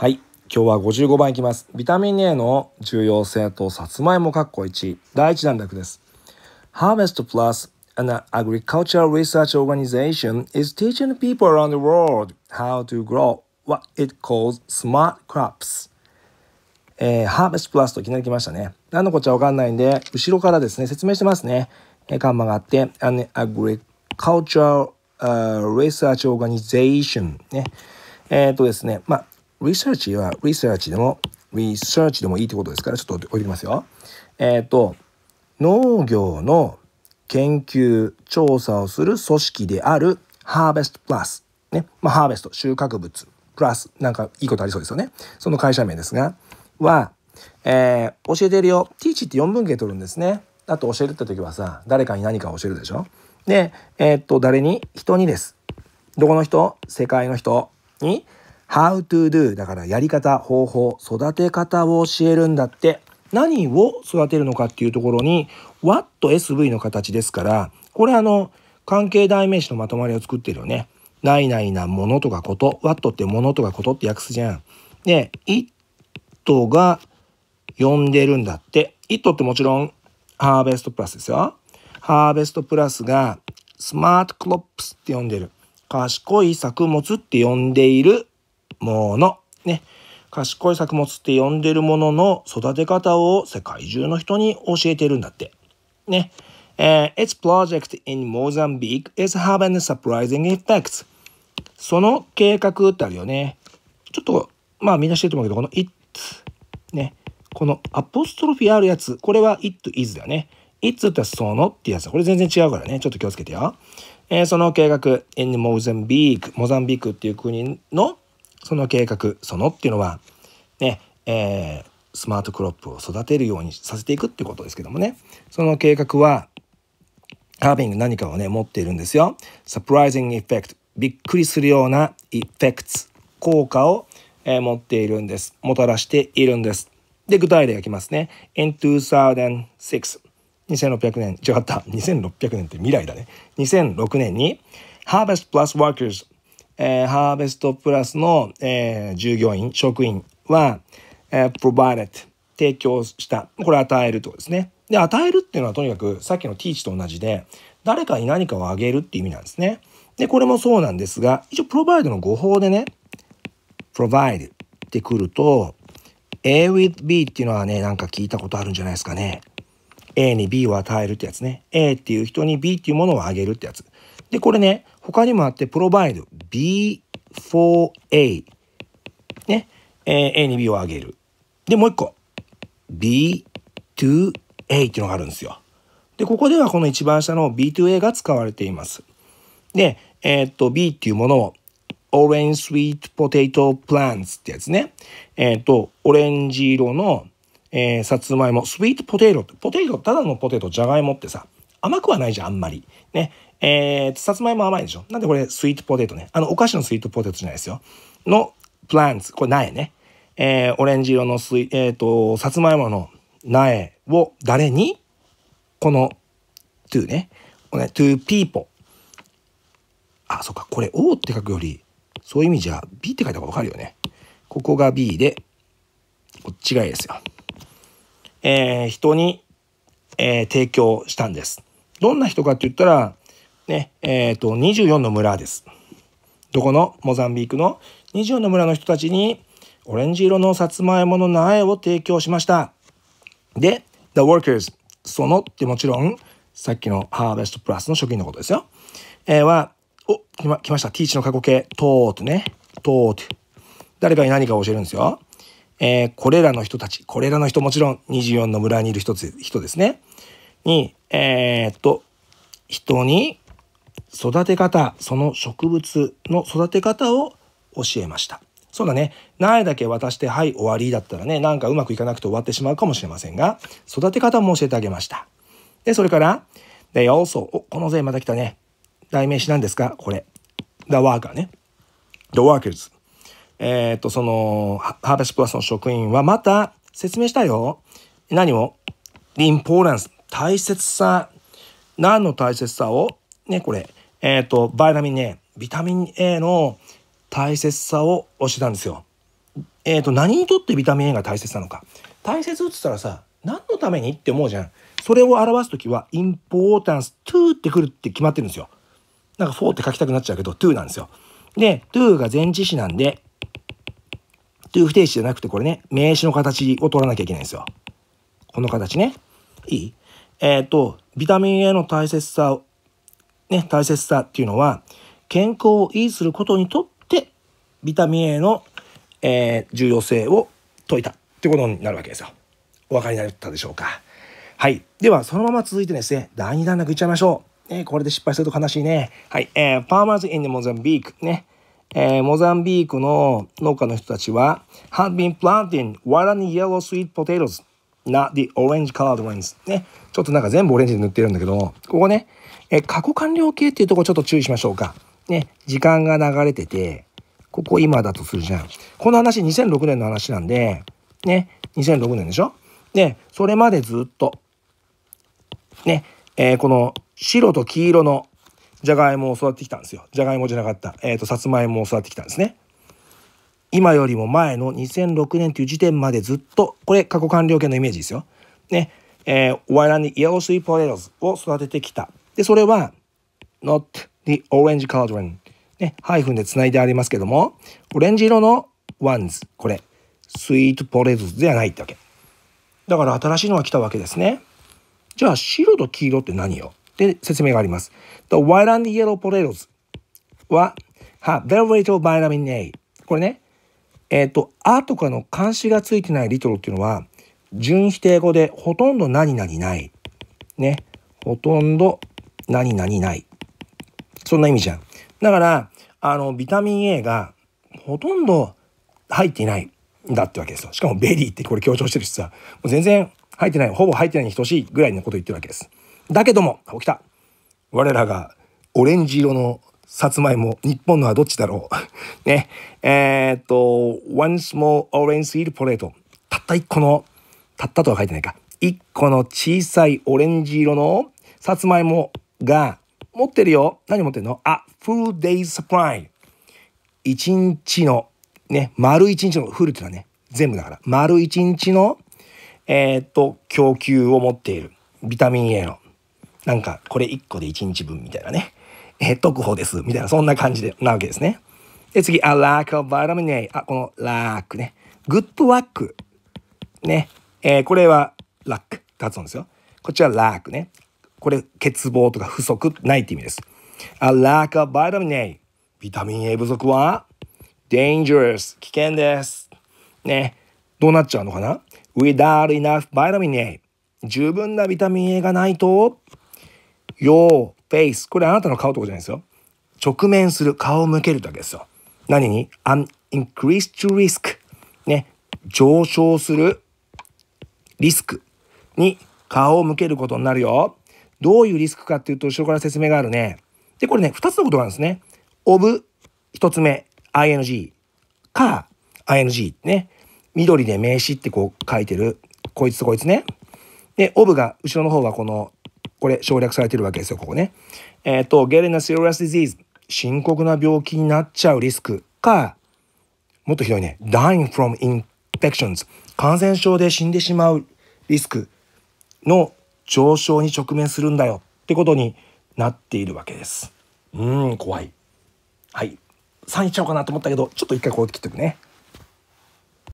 はい。今日は55番いきます。ビタミン A の重要性とさつまいもッコ1。第1段落です。Harvest Plus an agricultural research organization is teaching people around the world how to grow what it calls smart crops. えー、Harvest Plus といきなり来ましたね。何のこっちゃわかんないんで、後ろからですね、説明してますね。えー、カンマがあって、an agricultural、uh, research organization ね。えっ、ー、とですね、まあ、リサーチはリサーチでもリサーチでもいいってことですからちょっと置いてきますよ。えっ、ー、と農業の研究調査をする組織であるハーベストプラスね、まあ、ハーベスト収穫物プラスなんかいいことありそうですよねその会社名ですがは、えー、教えてるよ teach って4文形取るんですねあと教えるって時はさ誰かに何か教えるでしょでえー、っと誰に人にですどこの人世界の人に how to do だからやり方、方法、育て方を教えるんだって。何を育てるのかっていうところに what sv の形ですから、これあの関係代名詞のまとまりを作ってるよね。ないないなものとかこと、what ってものとかことって訳すじゃん。で、it が呼んでるんだって。it ってもちろんハーベストプラスですよ。ハーベストプラスがスマートクロップスって呼んでる。賢い作物って呼んでいるもの、ね、賢い作物って呼んでるものの育て方を世界中の人に教えてるんだって。ね。Uh, its project in Mozambique is having surprising effects. その計画ってあるよね。ちょっと、まあみんな知ってると思うけど、この it ね。このアポストロフィーあるやつ、これは it is だよね。it ってそのってやつ。これ全然違うからね。ちょっと気をつけてよ。えー、その計画 in Mozambique。モザンビークっていう国のその計画そのっていうのはねえー、スマートクロップを育てるようにさせていくっていうことですけどもねその計画はハービング何かをね持っているんですよ。サプライズングエフェクトびっくりするようなエフェクツ。効果を、えー、持っているんですもたらしているんです。で具体例がきますね。In 2006 2600年違った2600年って未来だね2006年に Harvest Plus Workers えー、ハーベストプラスの、えー、従業員、職員は、えー、provided 提供した。これ与えるっことですね。で、与えるっていうのはとにかくさっきのティーチと同じで、誰かに何かをあげるっていう意味なんですね。で、これもそうなんですが、一応プロバイドの語法でね、provide ってくると、A with B っていうのはね、なんか聞いたことあるんじゃないですかね。A に B を与えるってやつね。A っていう人に B っていうものをあげるってやつ。で、これね、他にもあって、プロバイド、B4A。ね、えー、A に B を上げる。で、もう一個、B2A っていうのがあるんですよ。で、ここではこの一番下の B2A が使われています。で、えー、っと、B っていうものを、オレンジスイートポテトプランツってやつね。えー、っと、オレンジ色の、えー、さつまいも、スイートポテトって、ポテトただのポテト、じゃがいもってさ、甘くはないじゃん、あんまり。ね。えー、さつまいも甘いでしょ。なんでこれスイートポテトね。あの、お菓子のスイートポテトじゃないですよ。の、プランツ。これ苗ね。えー、オレンジ色のスイ、えっ、ー、と、さつまいもの苗を誰にこの、ゥーね。こね、トゥーピーポ。あ、そっか。これ O って書くより、そういう意味じゃ B って書いた方がわかるよね。ここが B で、こっちが A ですよ。えー、人に、えー、提供したんです。どんな人かって言ったら、ね、えっ、ー、と、24の村です。どこのモザンビークの24の村の人たちに、オレンジ色のさつまいもの苗を提供しました。で、The Workers、そのってもちろん、さっきのハーベストプラスの職員のことですよ。えー、は、お、来ま来ました。ティーチの過去形、トートね。トート。誰かに何かを教えるんですよ。えー、これらの人たち、これらの人もちろん24の村にいる人人ですね。に、えー、っと、人に育て方、その植物の育て方を教えました。そうだね。苗だけ渡して、はい、終わりだったらね、なんかうまくいかなくて終わってしまうかもしれませんが、育て方も教えてあげました。で、それから、で、a l この勢また来たね。代名詞なんですかこれ。The worker ね。The workers。えっと、その、ハーベストプラスの職員はまた説明したよ。何を ?The importance 大切さ、何の大切さを、ね、これ、えっ、ー、と、バイタミンね、ビタミン A の大切さを押してたんですよ。えっ、ー、と、何にとってビタミン A が大切なのか。大切って言ったらさ、何のためにって思うじゃん。それを表す時は、インポータンス to ってくるって決まってるんですよ。なんか for って書きたくなっちゃうけど、to なんですよ。で、to が前置詞なんで、to 不定詞じゃなくてこれね、名詞の形を取らなきゃいけないんですよ。この形ね。いいえっ、ー、と、ビタミン A の大切さを、ね、大切さっていうのは、健康を維持することにとって、ビタミン A の、えー、重要性を解いたってことになるわけですよ。お分かりになったでしょうか。はい。では、そのまま続いてですね、第2段落いっちゃいましょう。ね、これで失敗すると悲しいね。はい。えー、パーマーズ・イン・モザンビーク。ね。えー、モザンビークの農家の人たちは、had been planting Warani yellow sweet potatoes not the orange colored ones ねちょっとなんか全部オレンジで塗ってるんだけどここねえ過去完了形っていうとこちょっと注意しましょうかね時間が流れててここ今だとするじゃんこの話2006年の話なんでね2006年でしょでそれまでずっとね、えー、この白と黄色のじゃがいもを育ってきたんですよじゃがいもじゃなかったえっ、ー、とさつまいもを育ってきたんですね今よりも前の2006年という時点までずっと、これ過去完了形のイメージですよ。ね、えー、ワイランにイエロースイーポレロズを育ててきた。で、それは、not the orange cauldron。ね、ハイフンで繋いでありますけども、オレンジ色のワンズ、これ、スイートポレロズではないってわけ。だから新しいのが来たわけですね。じゃあ、白と黄色って何よで、説明があります。The white and y e l l o は、very little vitamin A。これね、えっ、ー、と、あとかの監視がついてないリトルっていうのは、純否定語でほとんど何々ない。ね。ほとんど何々ない。そんな意味じゃん。だから、あの、ビタミン A がほとんど入っていないんだってわけですよ。しかもベリーってこれ強調してるしさ、もう全然入ってない、ほぼ入ってないに等しいぐらいのこと言ってるわけです。だけども、起きた。我らがオレンジ色のさつまいも、日本のはどっちだろう。ね。えー、っと、one small orange seed potato。たった一個の、たったとは書いてないか。一個の小さいオレンジ色のさつまいもが、持ってるよ。何持ってるのあ、full day supply。一日の、ね、丸一日の、フルっていうのはね、全部だから。丸一日の、えー、っと、供給を持っている。ビタミン A の。なんか、これ1個で1日分みたいなね。えー、特報です。みたいな、そんな感じで、なわけですね。で、次、あ、ラックバラムネあ、このラックね。グッドワック。ね。えー、これはラック。立つんですよ。こっちはラックね。これ、欠乏とか不足ないって意味です。あ、ラックバラムネビタミン A 不足は dangerous 危険です。ね。どうなっちゃうのかな ?without enough vitamin A 十分なビタミン A がないと要 face これあなたの顔とかじゃないですよ直面する顔を向けるだけですよ何に an increased risk ね上昇するリスクに顔を向けることになるよどういうリスクかっていうと後ろから説明があるねでこれね2つのことがあるんですね of 1つ目 ing か ing ね緑で名詞ってこう書いてるこいつとこいつねで of が後ろの方がこのこれ省略されてるわけですよ、ここね。えっ、ー、と、ゲレナ・ t ロラ g a s e r i o 深刻な病気になっちゃうリスクか、もっとひどいね、dying from infections 感染症で死んでしまうリスクの上昇に直面するんだよってことになっているわけです。うん、怖い。はい。3いっちゃおうかなと思ったけど、ちょっと一回こうやって切っておくね。